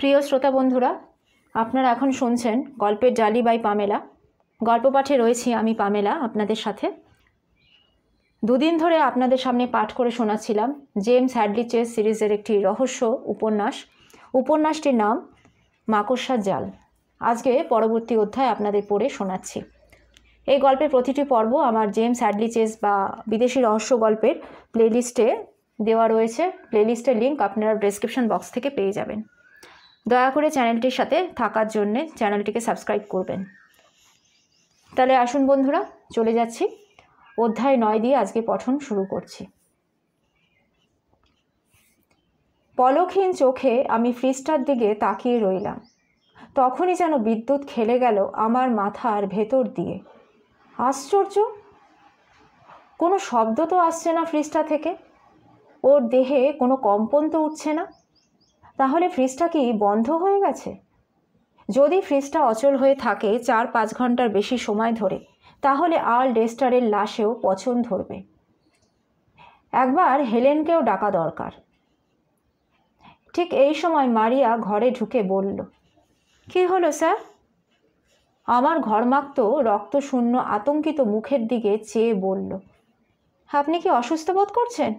প্রিয় শ্রোতা বন্ধুরা আপনারা এখন শুনছেন গল্পের জালি বাই পামেলা গল্প পাঠে রয়েছি আমি পামেলা আপনাদের সাথে দুদিন ধরে আপনাদের সামনে পাঠ করে শোনাচ্ছিলাম জেমস হ্যাডলিচের সিরিজের একটি রহস্য উপন্যাস উপন্যাসটির নাম মাকড়সার জাল আজকে পরবর্তী অধ্যায় আপনাদের পড়ে শোনাচ্ছি এই গল্পের প্রতিটি পর্ব আমার জেমস হ্যাডলিচেস বা বিদেশি রহস্য গল্পের প্লেলিস্টে দেওয়া রয়েছে প্লেলিস্টের লিঙ্ক আপনারা ডেসক্রিপশন বক্স থেকে পেয়ে যাবেন দয়া করে চ্যানেলটির সাথে থাকার জন্যে চ্যানেলটিকে সাবস্ক্রাইব করবেন তাহলে আসুন বন্ধুরা চলে যাচ্ছি অধ্যায় নয় দিয়ে আজকে পঠন শুরু করছি পলকহীন চোখে আমি ফ্রিজটার দিকে তাকিয়ে রইলাম তখনই যেন বিদ্যুৎ খেলে গেল আমার মাথার ভেতর দিয়ে আশ্চর্য কোনো শব্দ তো আসছে না ফ্রিজটা থেকে ওর দেহে কোনো কম্পন তো উঠছে না তাহলে ফ্রিজটা কি বন্ধ হয়ে গেছে যদি ফ্রিজটা অচল হয়ে থাকে চার পাঁচ ঘন্টার বেশি সময় ধরে তাহলে আল ডেস্টারের লাশেও পছন্দ ধরবে একবার হেলেনকেও ডাকা দরকার ঠিক এই সময় মারিয়া ঘরে ঢুকে বলল কি হলো স্যার আমার ঘরমাক্ত রক্তশূন্য আতঙ্কিত মুখের দিকে চেয়ে বলল আপনি কি অসুস্থ বোধ করছেন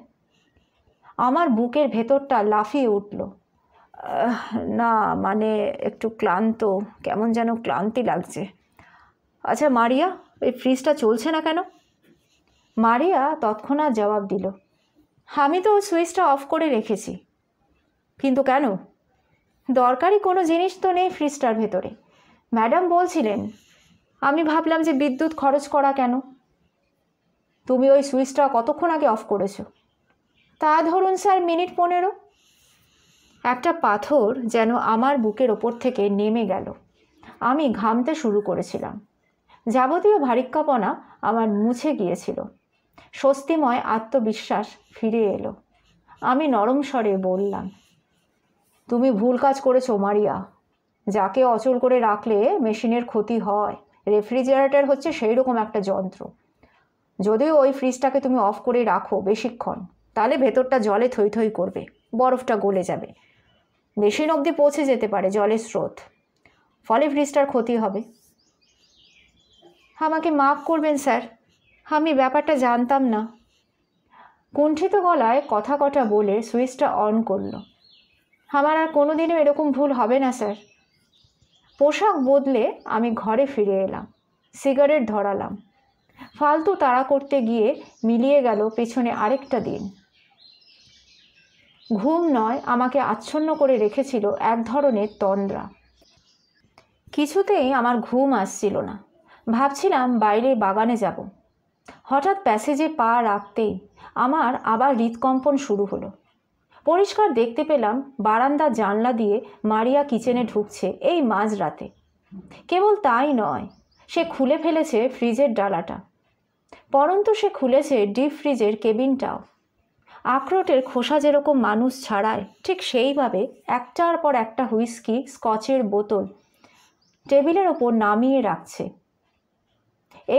আমার বুকের ভেতরটা লাফিয়ে উঠল না মানে একটু ক্লান্ত কেমন যেন ক্লান্তি লাগছে আচ্ছা মারিয়া ওই ফ্রিজটা চলছে না কেন মারিয়া তৎক্ষণাৎ জবাব দিল আমি তো সুইচটা অফ করে রেখেছি কিন্তু কেন দরকারি কোনো জিনিস তো নেই ফ্রিজটার ভেতরে ম্যাডাম বলছিলেন আমি ভাবলাম যে বিদ্যুৎ খরচ করা কেন তুমি ওই সুইচটা কতক্ষণ আগে অফ করেছো তা ধরুন স্যার মিনিট পনেরো একটা পাথর যেন আমার বুকের ওপর থেকে নেমে গেল আমি ঘামতে শুরু করেছিলাম যাবতীয় ভারিক্কাপনা আমার মুছে গিয়েছিল স্বস্তিময় আত্মবিশ্বাস ফিরে এলো আমি নরম স্বরে বললাম তুমি ভুল কাজ করেছো মারিয়া যাকে অচল করে রাখলে মেশিনের ক্ষতি হয় রেফ্রিজারেটর হচ্ছে সেই রকম একটা যন্ত্র যদিও ওই ফ্রিজটাকে তুমি অফ করে রাখো বেশিক্ষণ তাহলে ভেতরটা জলে থই থই করবে বরফটা গলে যাবে মেশিন অবধি পৌঁছে যেতে পারে জলের স্রোত ফলে ফ্রিজটার ক্ষতি হবে আমাকে মাফ করবেন স্যার আমি ব্যাপারটা জানতাম না কুণ্ঠিত গলায় কথা কটা বলে সুইচটা অন করল আমার আর কোনো দিনও এরকম ভুল হবে না স্যার পোশাক বদলে আমি ঘরে ফিরে এলাম সিগারেট ধরালাম ফালতু তাড়া করতে গিয়ে মিলিয়ে গেল পেছনে আরেকটা দিন ঘুম নয় আমাকে আচ্ছন্ন করে রেখেছিল এক ধরনের তন্দ্রা কিছুতেই আমার ঘুম আসছিল না ভাবছিলাম বাইরে বাগানে যাব হঠাৎ প্যাসেজে পা রাখতেই আমার আবার হৃদকম্পন শুরু হলো পরিষ্কার দেখতে পেলাম বারান্দা জানলা দিয়ে মারিয়া কিচেনে ঢুকছে এই মাঝরাতে কেবল তাই নয় সে খুলে ফেলেছে ফ্রিজের ডালাটা পরন্তু সে খুলেছে ডিপ ফ্রিজের কেবিনটাও আখরোটের খোসা যেরকম মানুষ ছাড়ায় ঠিক সেইভাবে একটার পর একটা হুইস্কি স্কচের বোতল টেবিলের ওপর নামিয়ে রাখছে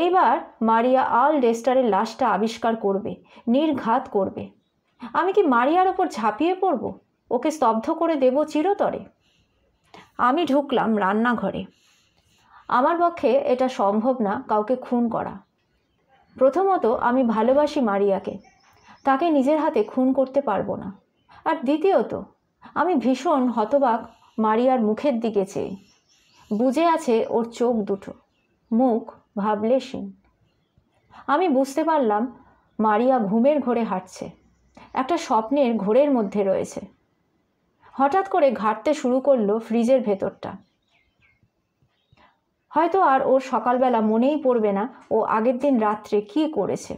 এইবার মারিয়া আল ডেস্টারের লাশটা আবিষ্কার করবে নির্ঘাত করবে আমি কি মারিয়ার ওপর ঝাঁপিয়ে পড়ব ওকে স্তব্ধ করে দেব চিরতরে আমি ঢুকলাম রান্নাঘরে আমার পক্ষে এটা সম্ভব না কাউকে খুন করা প্রথমত আমি ভালোবাসি মারিয়াকে তাকে নিজের হাতে খুন করতে পারবো না আর দ্বিতীয়ত আমি ভীষণ হতবাক মারিয়ার মুখের দিকে চেয়ে বুঝে আছে ওর চোখ দুটো মুখ ভাবলে সিং আমি বুঝতে পারলাম মারিয়া ঘুমের ঘোরে হাঁটছে একটা স্বপ্নের ঘোরের মধ্যে রয়েছে হঠাৎ করে ঘাটতে শুরু করলো ফ্রিজের ভেতরটা হয়তো আর ওর সকালবেলা মনেই পড়বে না ও আগের দিন রাত্রে কি করেছে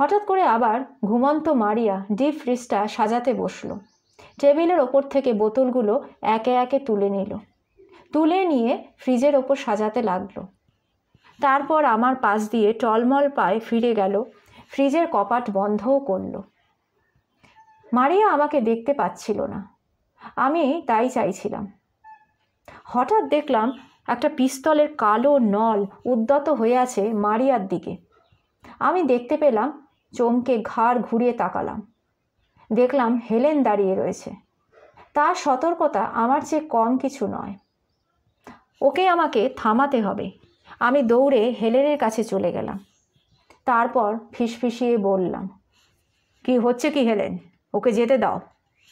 হঠাৎ করে আবার ঘুমন্ত মারিয়া ডিপ ফ্রিজটা সাজাতে বসল টেবিলের ওপর থেকে বোতলগুলো একে একে তুলে নিল তুলে নিয়ে ফ্রিজের ওপর সাজাতে লাগলো তারপর আমার পাশ দিয়ে টলমল পায়ে ফিরে গেল ফ্রিজের কপাট বন্ধও করল মারিয়া আমাকে দেখতে পাচ্ছিল না আমি তাই চাইছিলাম হঠাৎ দেখলাম একটা পিস্তলের কালো নল উদ্যত হয়ে আছে মারিয়ার দিকে আমি দেখতে পেলাম চমকে ঘাড় ঘুরিয়ে তাকালাম দেখলাম হেলেন দাঁড়িয়ে রয়েছে তার সতর্কতা আমার চেয়ে কম কিছু নয় ওকে আমাকে থামাতে হবে আমি দৌড়ে হেলেনের কাছে চলে গেলাম তারপর ফিসফিসিয়ে বললাম কি হচ্ছে কি হেলেন ওকে যেতে দাও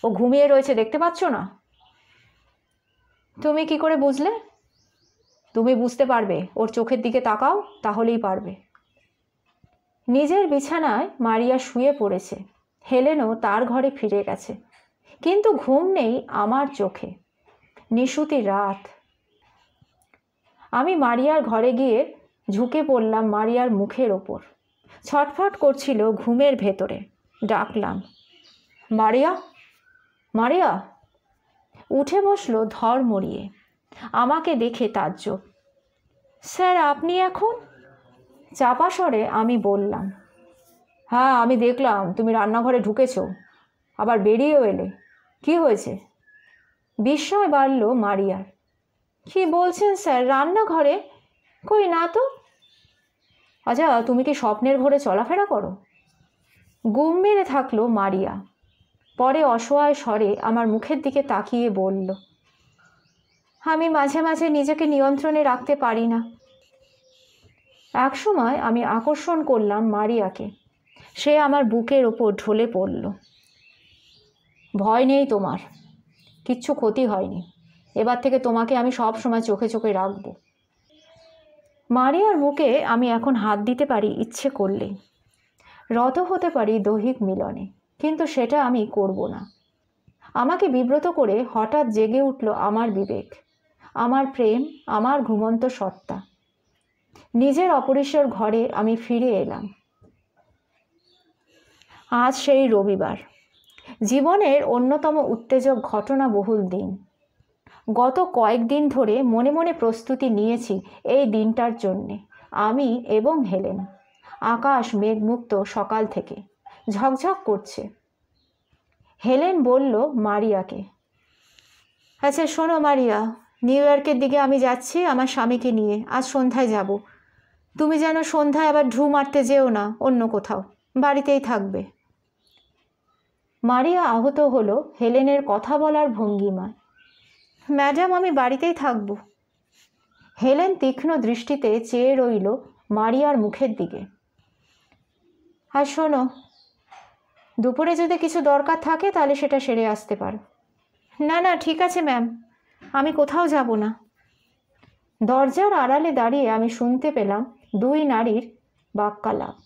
ও ঘুমিয়ে রয়েছে দেখতে পাচ্ছ না তুমি কি করে বুঝলে তুমি বুঝতে পারবে ওর চোখের দিকে তাকাও তাহলেই পারবে নিজের বিছানায় মারিয়া শুয়ে পড়েছে হেলেনও তার ঘরে ফিরে গেছে কিন্তু ঘুম নেই আমার চোখে নিশুতি রাত আমি মারিয়ার ঘরে গিয়ে ঝুঁকে পড়লাম মারিয়ার মুখের ওপর ছটফট করছিল ঘুমের ভেতরে ডাকলাম মারিয়া মারিয়া উঠে বসলো ধর মরিয়ে আমাকে দেখে তাজ্জব স্যার আপনি এখন চাপা স্বরে আমি বললাম হ্যাঁ আমি দেখলাম তুমি রান্নাঘরে ঢুকেছ আবার বেরিয়েও এলে কি হয়েছে বিস্ময় বাড়ল মারিয়ার কি বলছেন স্যার রান্নাঘরে কই না তো আচ্ছা তুমি কি স্বপ্নের ঘরে চলাফেরা করো গুম মেরে থাকলো মারিয়া পরে অসহায় স্বরে আমার মুখের দিকে তাকিয়ে বলল আমি মাঝে মাঝে নিজেকে নিয়ন্ত্রণে রাখতে পারি না এক সময় আমি আকর্ষণ করলাম মারিয়াকে সে আমার বুকের ওপর ঢলে পড়ল ভয় নেই তোমার কিচ্ছু ক্ষতি হয়নি এবার থেকে তোমাকে আমি সব সময় চোখে চোখে রাখবো মারিয়ার মুখে আমি এখন হাত দিতে পারি ইচ্ছে করলেই রত হতে পারি দৈহিক মিলনে কিন্তু সেটা আমি করব না আমাকে বিব্রত করে হঠাৎ জেগে উঠল আমার বিবেক আমার প্রেম আমার ঘুমন্ত সত্তা নিজের অপরিসর ঘরে আমি ফিরে এলাম আজ সেই রবিবার জীবনের অন্যতম উত্তেজক ঘটনা বহুল দিন গত কয়েকদিন ধরে মনে মনে প্রস্তুতি নিয়েছি এই দিনটার জন্যে আমি এবং হেলেন আকাশ মেঘমুক্ত সকাল থেকে ঝকঝক করছে হেলেন বলল মারিয়াকে আচ্ছা শোনো মারিয়া নিউ ইয়র্কের দিকে আমি যাচ্ছি আমার স্বামীকে নিয়ে আজ সন্ধ্যায় যাবো তুমি যেন সন্ধ্যায় আবার ঢু মারতে যেও না অন্য কোথাও বাড়িতেই থাকবে মারিয়া আহত হলো হেলেনের কথা বলার ভঙ্গিমায় ম্যাডাম আমি বাড়িতেই থাকব হেলেন তীক্ষ্ণ দৃষ্টিতে চেয়ে রইল মারিয়ার মুখের দিকে আর শোনো দুপুরে যদি কিছু দরকার থাকে তাহলে সেটা সেরে আসতে পারো না না ঠিক আছে ম্যাম আমি কোথাও যাব না দরজার আড়ালে দাঁড়িয়ে আমি শুনতে পেলাম দুই নারীর বাক্যালাপ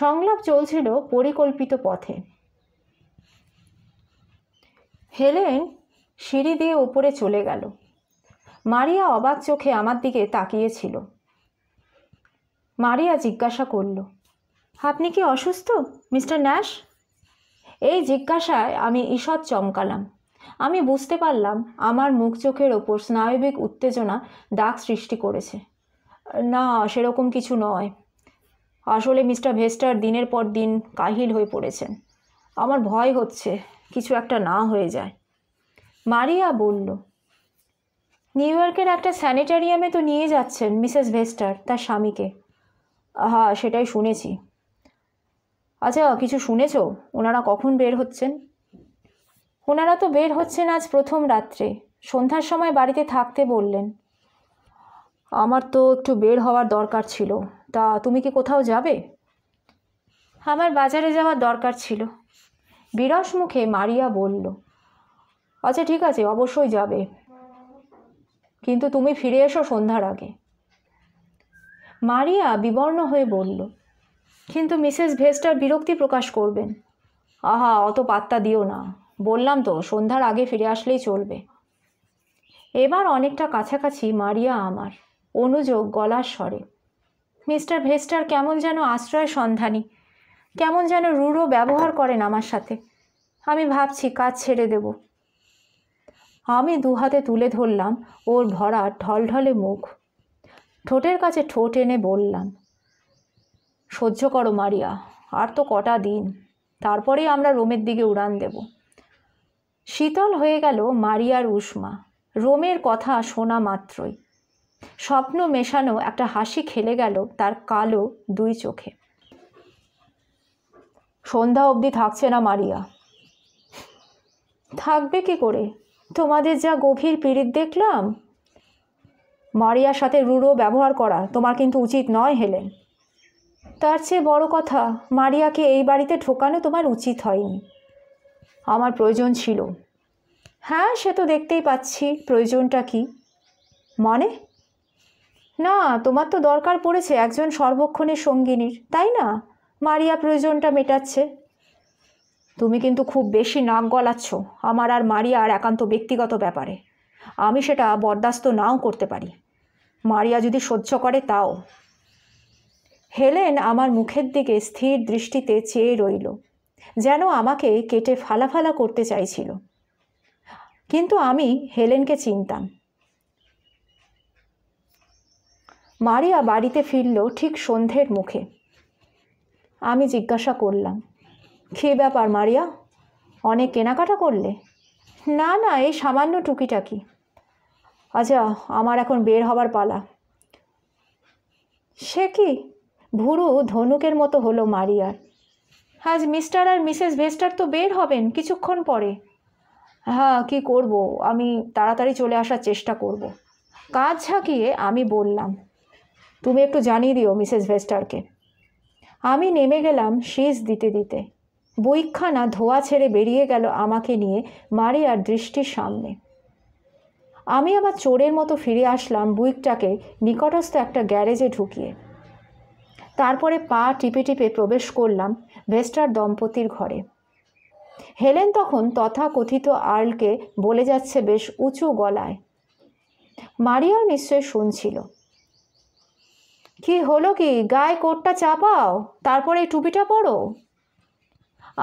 সংলাপ চলছিল পরিকল্পিত পথে হেলেন সিঁড়ি দিয়ে উপরে চলে গেল মারিয়া অবাক চোখে আমার দিকে তাকিয়েছিল মারিয়া জিজ্ঞাসা করল আপনি কি অসুস্থ মিস্টার ন্যাশ এই জিজ্ঞাসায় আমি ঈষৎ চমকালাম আমি বুঝতে পারলাম আমার মুখ চোখের ওপর স্নায়বিক উত্তেজনা দাগ সৃষ্টি করেছে না সেরকম কিছু নয় আসলে মিস্টার ভেস্টার দিনের পর দিন কাহিল হয়ে পড়েছেন আমার ভয় হচ্ছে কিছু একটা না হয়ে যায় মারিয়া বলল নিউ ইয়র্কের একটা স্যানিটারিয়ামে তো নিয়ে যাচ্ছেন মিসেস ভেস্টার তার স্বামীকে হ্যাঁ সেটাই শুনেছি আচ্ছা কিছু শুনেছ ওনারা কখন বের হচ্ছেন ওনারা তো বের হচ্ছেন আজ প্রথম রাত্রে সন্ধ্যার সময় বাড়িতে থাকতে বললেন আমার তো একটু বের হওয়ার দরকার ছিল তা তুমি কি কোথাও যাবে আমার বাজারে যাওয়ার দরকার ছিল বিরস মুখে মারিয়া বলল আচ্ছা ঠিক আছে অবশ্যই যাবে কিন্তু তুমি ফিরে এসো সন্ধ্যার আগে মারিয়া বিবর্ণ হয়ে বলল কিন্তু মিসেস ভেস্টার বিরক্তি প্রকাশ করবেন আহা অত পাত্তা দিও না বললাম তো সন্ধ্যার আগে ফিরে আসলেই চলবে এবার অনেকটা কাছাকাছি মারিয়া আমার অনুযোগ গলার স্বরে মিস্টার ভেস্টার কেমন যেন আশ্রয় সন্ধানী কেমন যেন রুড়ো ব্যবহার করেন আমার সাথে আমি ভাবছি কাজ ছেড়ে দেব আমি দুহাতে তুলে ধরলাম ওর ভরা ঢলঢলে মুখ ঠোঁটের কাছে ঠোঁট এনে বললাম সহ্য করো মারিয়া আর তো কটা দিন তারপরে আমরা রোমের দিকে উড়ান দেব শীতল হয়ে গেল মারিয়ার উষ্মা রোমের কথা শোনা মাত্রই স্বপ্ন মেশানো একটা হাসি খেলে গেল তার কালো দুই চোখে সন্ধ্যা অবধি থাকছে না মারিয়া থাকবে কি করে তোমাদের যা গভীর পীড়িত দেখলাম মারিয়ার সাথে রুড়ো ব্যবহার করা তোমার কিন্তু উচিত নয় হেলেন তার চেয়ে বড় কথা মারিয়াকে এই বাড়িতে ঠোকানো তোমার উচিত হয়নি আমার প্রয়োজন ছিল হ্যাঁ সে তো দেখতেই পাচ্ছি প্রয়োজনটা কি মানে না তোমার তো দরকার পড়েছে একজন সর্বক্ষণের সঙ্গিনীর তাই না মারিয়া প্রয়োজনটা মেটাচ্ছে তুমি কিন্তু খুব বেশি নাক গলাচ্ছ আমার আর মারিয়ার একান্ত ব্যক্তিগত ব্যাপারে আমি সেটা বরদাস্ত নাও করতে পারি মারিয়া যদি সহ্য করে তাও হেলেন আমার মুখের দিকে স্থির দৃষ্টিতে চেয়ে রইল যেন আমাকে কেটে ফালাফালা করতে চাইছিল কিন্তু আমি হেলেনকে চিনতাম মারিয়া বাড়িতে ফিরল ঠিক সন্ধ্যের মুখে আমি জিজ্ঞাসা করলাম খেয়ে ব্যাপার মারিয়া অনেক কেনাকাটা করলে না না এই সামান্য টুকিটাকি আচ্ছা আমার এখন বের হবার পালা সে কি ভুরু ধনুকের মতো হলো মারিয়ার আজ মিস্টার আর মিসেস ভেস্টার তো বের হবেন কিছুক্ষণ পরে হ্যাঁ কি করব আমি তাড়াতাড়ি চলে আসার চেষ্টা করব কাজ ঝাঁকিয়ে আমি বললাম তুমি একটু জানিয়ে দিও মিসেস ভেস্টারকে আমি নেমে গেলাম শীষ দিতে দিতে বইখানা ধোয়া ছেড়ে বেরিয়ে গেল আমাকে নিয়ে মারিয়ার দৃষ্টির সামনে আমি আবার চোরের মতো ফিরে আসলাম বুইকটাকে নিকটস্থ একটা গ্যারেজে ঢুকিয়ে তারপরে পা টিপে টিপে প্রবেশ করলাম ভেস্টার দম্পতির ঘরে হেলেন তখন তথা কথিত আর্লকে বলে যাচ্ছে বেশ উঁচু গলায় মারিয়াও নিশ্চয় শুনছিল কি হলো কি গায়ে কোটটা চাপাও তারপরে এই টুপিটা পরো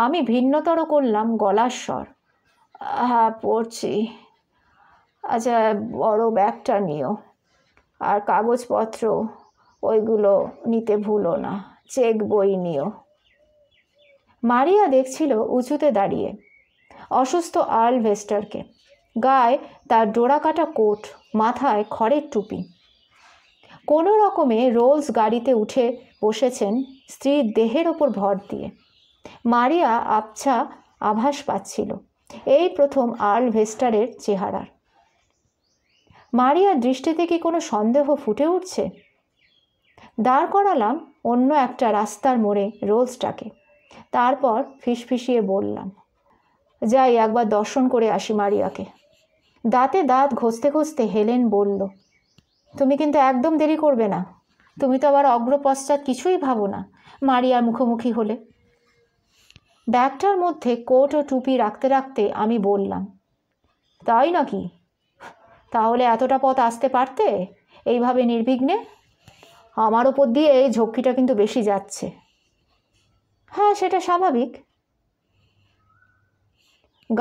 আমি ভিন্নতর করলাম গলার স্বর হ্যাঁ পড়ছি আচ্ছা বড় ব্যাগটা নিও আর কাগজপত্র ওইগুলো নিতে ভুলো না চেক বই নিও মারিয়া দেখছিল উঁচুতে দাঁড়িয়ে অসুস্থ আর্ল ভেস্টারকে গায়ে তার ডোরাকাটা কোট মাথায় খড়ের টুপি কোনো রকমে রোলস গাড়িতে উঠে বসেছেন স্ত্রীর দেহের ওপর ভর দিয়ে মারিয়া আবছা আভাস পাচ্ছিল এই প্রথম আর্ল ভেস্টারের চেহারার মারিয়ার দৃষ্টিতে কি কোনো সন্দেহ ফুটে উঠছে দাঁড় করালাম অন্য একটা রাস্তার মোড়ে রোলসটাকে তারপর ফিসফিসিয়ে বললাম যাই একবার দর্শন করে আসি মারিয়াকে দাঁতে দাঁত ঘষতে ঘষতে হেলেন বলল তুমি কিন্তু একদম দেরি করবে না তুমি তো আবার অগ্রপশ্চাৎ কিছুই ভাবো না মারিয়ার মুখোমুখি হলে ব্যাগটার মধ্যে কোট ও টুপি রাখতে রাখতে আমি বললাম তাই নাকি তাহলে এতটা পথ আসতে পারতে এইভাবে নির্বিঘ্নে আমার ওপর দিয়ে এই ঝক্কিটা কিন্তু বেশি যাচ্ছে হ্যাঁ সেটা স্বাভাবিক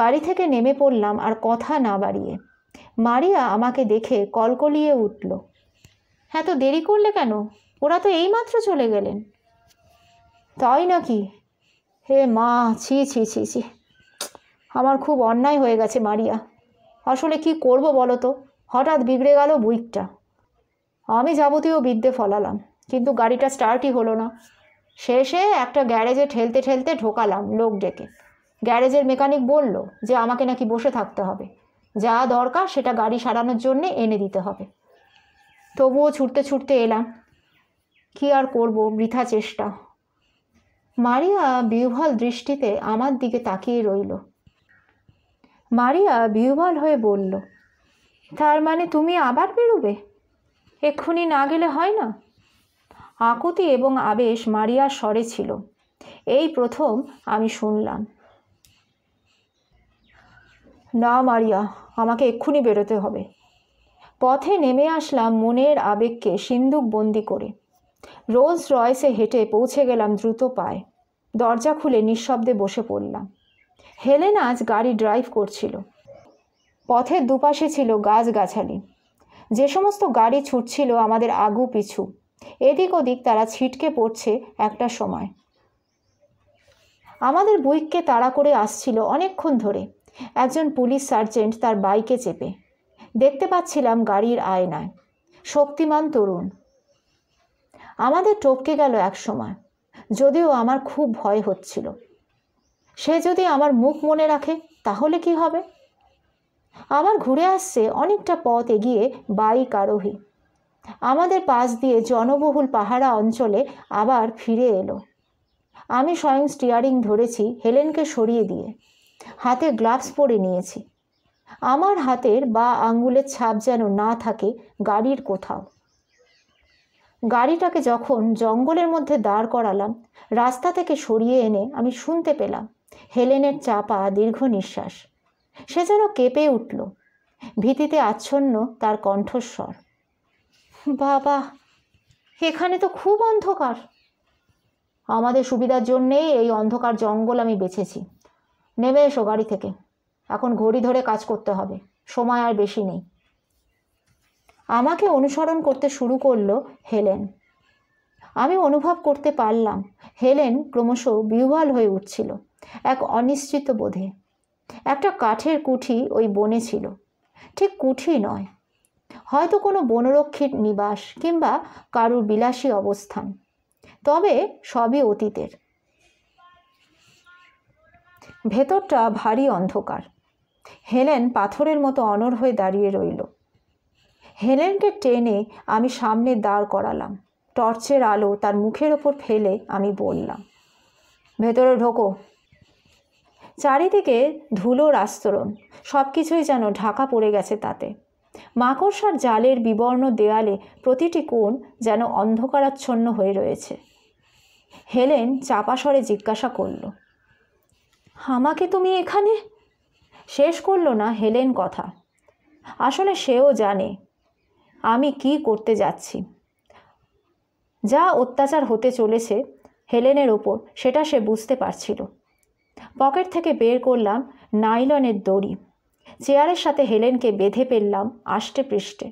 গাড়ি থেকে নেমে পড়লাম আর কথা না বাড়িয়ে মারিয়া আমাকে দেখে কলকলিয়ে উঠল হ্যাঁ তো দেরি করলে কেন ওরা তো এইমাত্র চলে গেলেন তাই নাকি হে মা ছি ছি ছি ছি আমার খুব অন্যায় হয়ে গেছে মারিয়া আসলে কি করব বলো তো হঠাৎ বিগড়ে গেল বুইকটা আমি যাবতীয় বিদ্যে ফলালাম কিন্তু গাড়িটা স্টার্টই হলো না শেষে একটা গ্যারেজে ঠেলতে ঠেলতে ঢোকালাম লোক ডেকে গ্যারেজের মেকানিক বলল যে আমাকে নাকি বসে থাকতে হবে যা দরকার সেটা গাড়ি সারানোর জন্যে এনে দিতে হবে তবুও ছুটতে ছুটতে এলাম কি আর করব বৃথা চেষ্টা মারিয়া বিহ্বল দৃষ্টিতে আমার দিকে তাকিয়ে রইল মারিয়া বিহ্বল হয়ে বলল তার মানে তুমি আবার বেরোবে এক্ষুনি না গেলে হয় না আকুতি এবং আবেশ মারিয়ার স্বরে ছিল এই প্রথম আমি শুনলাম না মারিয়া আমাকে এক্ষুনি বেরোতে হবে পথে নেমে আসলাম মনের আবেগকে সিন্দুক বন্দি করে রোজ রয়েসে হেঁটে পৌঁছে গেলাম দ্রুত পায়ে দরজা খুলে নিঃশব্দে বসে পড়লাম হেলেন আজ গাড়ি ড্রাইভ করছিল পথের দুপাশে ছিল গাছগাছালি যে সমস্ত গাড়ি ছুটছিল আমাদের আগু পিছু এদিক ওদিক তারা ছিটকে পড়ছে একটা সময় আমাদের বুইককে তাড়া করে আসছিল অনেকক্ষণ ধরে একজন পুলিশ সার্জেন্ট তার বাইকে চেপে দেখতে পাচ্ছিলাম গাড়ির আয়নায় শক্তিমান তরুণ আমাদের টপকে গেল এক সময় যদিও আমার খুব ভয় হচ্ছিল সে যদি আমার মুখ মনে রাখে তাহলে কি হবে আবার ঘুরে আসছে অনেকটা পথ এগিয়ে বাইক আরোহী আমাদের পাশ দিয়ে জনবহুল পাহারা অঞ্চলে আবার ফিরে এলো আমি স্বয়ং স্টিয়ারিং ধরেছি হেলেনকে সরিয়ে দিয়ে হাতে গ্লাভস পরে নিয়েছি আমার হাতের বা আঙ্গুলের ছাপ যেন না থাকে গাড়ির কোথাও গাড়িটাকে যখন জঙ্গলের মধ্যে দাঁড় করালাম রাস্তা থেকে সরিয়ে এনে আমি শুনতে পেলাম হেলেনের চাপা দীর্ঘ নিঃশ্বাস সে যেন কেঁপে উঠল ভীতিতে আচ্ছন্ন তার কণ্ঠস্বর বাবা এখানে তো খুব অন্ধকার আমাদের সুবিধার জন্যেই এই অন্ধকার জঙ্গল আমি বেছেছি নেমে এসো গাড়ি থেকে এখন ঘড়ি ধরে কাজ করতে হবে সময় আর বেশি নেই আমাকে অনুসরণ করতে শুরু করলো হেলেন আমি অনুভব করতে পারলাম হেলেন ক্রমশ বিহ্বল হয়ে উঠছিল এক অনিশ্চিত বোধে একটা কাঠের কুঠি ওই বনে ছিল ঠিক কুঠি নয় হয়তো কোনো বনরক্ষীর নিবাস কিংবা কারুর বিলাসী অবস্থান তবে সবই অতীতের ভেতরটা ভারী অন্ধকার হেলেন পাথরের মতো অনর হয়ে দাঁড়িয়ে রইল হেলেনকে টেনে আমি সামনে দাঁড় করালাম টর্চের আলো তার মুখের ওপর ফেলে আমি বললাম ভেতরে ঢোকো চারিদিকে ধুলোর আস্তরণ সব কিছুই যেন ঢাকা পড়ে গেছে তাতে মাকড়সার জালের বিবর্ণ দেয়ালে প্রতিটি কোণ যেন অন্ধকারাচ্ছন্ন হয়ে রয়েছে হেলেন চাপাসরে জিজ্ঞাসা করলো আমাকে তুমি এখানে শেষ করল না হেলেন কথা আসলে সেও জানে আমি কি করতে যাচ্ছি যা অত্যাচার হতে চলেছে হেলেনের ওপর সেটা সে বুঝতে পারছিল পকেট থেকে বের করলাম নাইলনের দড়ি চেয়ারের সাথে হেলেনকে বেঁধে ফেললাম আষ্টে পৃষ্ঠে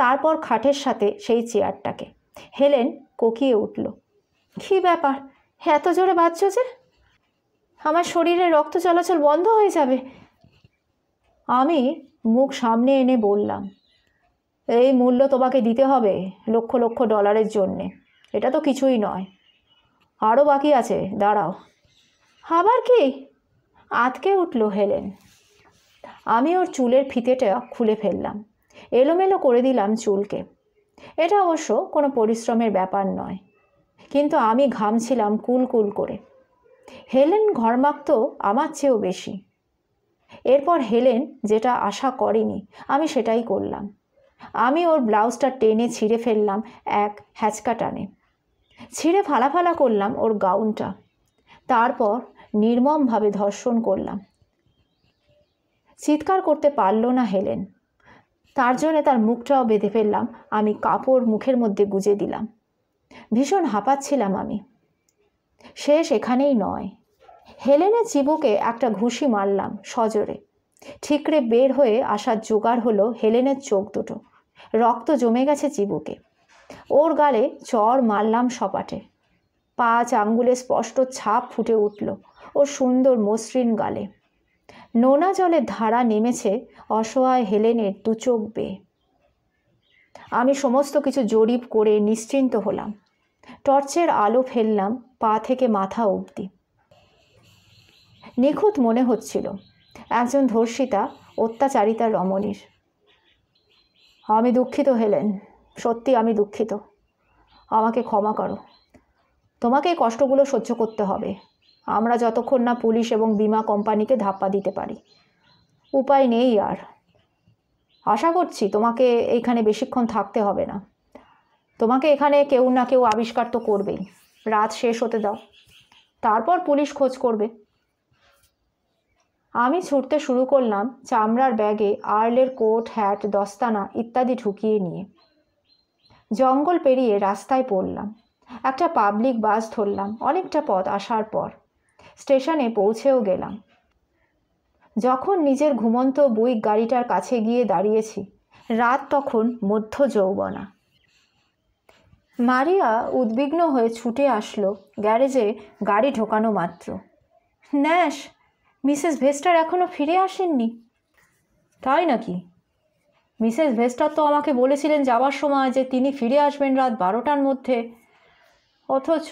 তারপর খাটের সাথে সেই চেয়ারটাকে হেলেন কোকিয়ে উঠল কী ব্যাপার এত জোরে বাজছ যে আমার শরীরে রক্ত চলাচল বন্ধ হয়ে যাবে আমি মুখ সামনে এনে বললাম এই মূল্য তোমাকে দিতে হবে লক্ষ লক্ষ ডলারের জন্যে এটা তো কিছুই নয় আরও বাকি আছে দাঁড়াও আবার কি আতকে উঠল হেলেন আমি ওর চুলের ফিতেটা খুলে ফেললাম এলোমেলো করে দিলাম চুলকে এটা অবশ্য কোনো পরিশ্রমের ব্যাপার নয় কিন্তু আমি ঘামছিলাম কুলকুল করে হেলেন ঘরমাক্ত আমার চেয়েও বেশি এরপর হেলেন যেটা আশা করেনি আমি সেটাই করলাম আমি ওর ব্লাউজটা টেনে ছিঁড়ে ফেললাম এক হ্যাচকা টানে ছিঁড়ে ফালা ফালা করলাম ওর গাউনটা তারপর নির্মমভাবে ধর্ষণ করলাম চিৎকার করতে পারল না হেলেন তার জন্যে তার মুখটাও বেঁধে ফেললাম আমি কাপড় মুখের মধ্যে গুজে দিলাম ভীষণ হাঁপাচ্ছিলাম আমি শেষ এখানেই নয় হেলেনে চিবুকে একটা ঘুষি মারলাম সজোরে ঠিকরে বের হয়ে আসার জোগাড় হলো হেলেনের চোখ দুটো রক্ত জমে গেছে চিবুকে ওর গালে চর মারলাম সপাটে পাঁচ আঙ্গুলে স্পষ্ট ছাপ ফুটে উঠল ওর সুন্দর মসৃণ গালে নোনা জলের ধারা নেমেছে অসহায় হেলেনের দু চোখ বেয়ে আমি সমস্ত কিছু জরিপ করে নিশ্চিন্ত হলাম টর্চের আলো ফেললাম পা থেকে মাথা অবধি নিখুঁত মনে হচ্ছিল একজন ধর্ষিতা অত্যাচারিতা রমণীর আমি দুঃখিত হেলেন সত্যি আমি দুঃখিত আমাকে ক্ষমা করো তোমাকে এই কষ্টগুলো সহ্য করতে হবে আমরা যতক্ষণ না পুলিশ এবং বিমা কোম্পানিকে ধাপ্পা দিতে পারি উপায় নেই আর আশা করছি তোমাকে এইখানে বেশিক্ষণ থাকতে হবে না তোমাকে এখানে কেউ না কেউ আবিষ্কার তো করবেই রাত শেষ হতে দাও তারপর পুলিশ খোঁজ করবে আমি ছুটতে শুরু করলাম চামড়ার ব্যাগে আর্লের কোট হ্যাট দস্তানা ইত্যাদি ঢুকিয়ে নিয়ে জঙ্গল পেরিয়ে রাস্তায় পড়লাম একটা পাবলিক বাস ধরলাম অনেকটা পথ আসার পর স্টেশনে পৌঁছেও গেলাম যখন নিজের ঘুমন্ত বুইক গাড়িটার কাছে গিয়ে দাঁড়িয়েছি রাত তখন মধ্য যৌবনা মারিয়া উদ্বিগ্ন হয়ে ছুটে আসলো গ্যারেজে গাড়ি ঢোকানো মাত্র ন্যাশ মিসেস ভেস্টার এখনও ফিরে আসেননি তাই নাকি মিসেস ভেস্টার তো আমাকে বলেছিলেন যাওয়ার সময় যে তিনি ফিরে আসবেন রাত বারোটার মধ্যে অথচ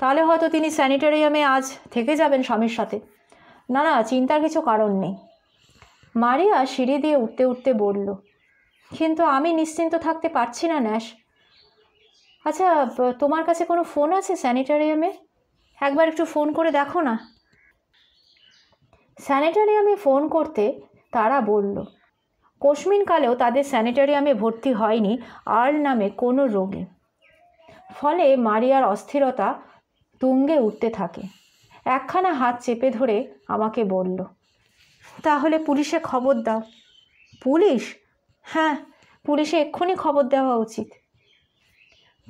তাহলে হয়তো তিনি স্যানিটারিয়ামে আজ থেকে যাবেন স্বামীর সাথে না না চিন্তার কিছু কারণ নেই মারিয়া সিঁড়ি দিয়ে উঠতে উঠতে বলল কিন্তু আমি নিশ্চিন্ত থাকতে পারছি না ন্যাশ আচ্ছা তোমার কাছে কোনো ফোন আছে স্যানিটারিয়ামে একবার একটু ফোন করে দেখো না স্যানিটারিয়ামে ফোন করতে তারা বলল কশ্মিন কালেও তাদের স্যানিটারিয়ামে ভর্তি হয়নি আর্ল নামে কোনো রোগী ফলে মারিয়ার অস্থিরতা তুঙ্গে উঠতে থাকে একখানা হাত চেপে ধরে আমাকে বলল তাহলে পুলিশে খবর দাও পুলিশ হ্যাঁ পুলিশে এক্ষুনি খবর দেওয়া উচিত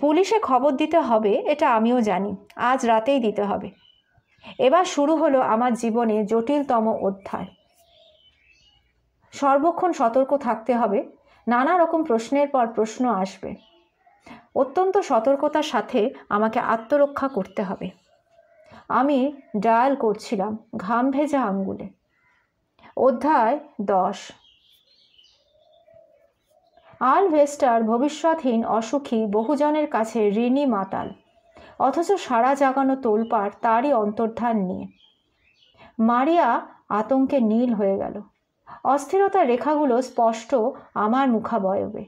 পুলিশে খবর দিতে হবে এটা আমিও জানি আজ রাতেই দিতে হবে এবার শুরু হলো আমার জীবনে জটিলতম অধ্যায় সর্বক্ষণ সতর্ক থাকতে হবে নানা রকম প্রশ্নের পর প্রশ্ন আসবে অত্যন্ত সতর্কতার সাথে আমাকে আত্মরক্ষা করতে হবে আমি ডায়াল করছিলাম ঘাম ভেজা আঙ্গুলে অধ্যায় দশ আল ভেস্টার ভবিষ্যৎহীন অসুখী বহুজনের কাছে ঋণী মাতাল অথচ সারা জাগানো তোলপাড় তারই অন্তর্ধান নিয়ে মারিয়া আতঙ্কে নীল হয়ে গেল অস্থিরতার রেখাগুলো স্পষ্ট আমার মুখাবয়বে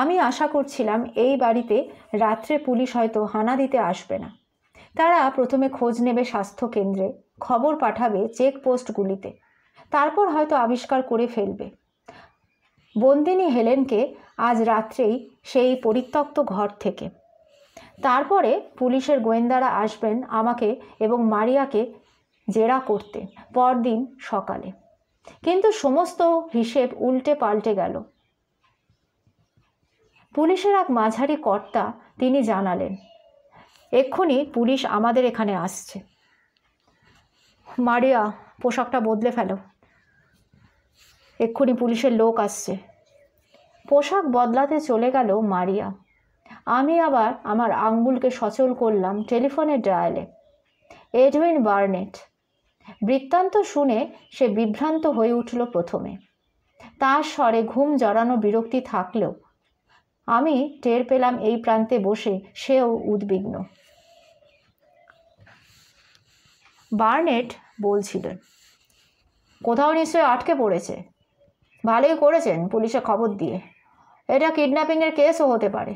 আমি আশা করছিলাম এই বাড়িতে রাত্রে পুলিশ হয়তো হানা দিতে আসবে না তারা প্রথমে খোঁজ নেবে স্বাস্থ্যকেন্দ্রে খবর পাঠাবে চেকপোস্টগুলিতে তারপর হয়তো আবিষ্কার করে ফেলবে বন্দিনী হেলেনকে আজ রাত্রেই সেই পরিত্যক্ত ঘর থেকে তারপরে পুলিশের গোয়েন্দারা আসবেন আমাকে এবং মারিয়াকে জেরা করতে পরদিন সকালে কিন্তু সমস্ত হিসেব উল্টে পাল্টে গেল পুলিশের এক মাঝারি কর্তা তিনি জানালেন এক্ষুনি পুলিশ আমাদের এখানে আসছে মারিয়া পোশাকটা বদলে ফেলো এক্ষুনি পুলিশের লোক আসছে পোশাক বদলাতে চলে গেল মারিয়া আমি আবার আমার আঙ্গুলকে সচল করলাম টেলিফোনের ডায়ালে এডউইন বার্নেট বৃত্তান্ত শুনে সে বিভ্রান্ত হয়ে উঠল প্রথমে তার স্বরে ঘুম জড়ানো বিরক্তি থাকলেও আমি টের পেলাম এই প্রান্তে বসে সেও উদ্বিগ্ন বার্নেট বলছিলেন কোথাও নিশ্চয়ই আটকে পড়েছে ভালোই করেছেন পুলিশে খবর দিয়ে এটা কিডন্যাপিংয়ের কেসও হতে পারে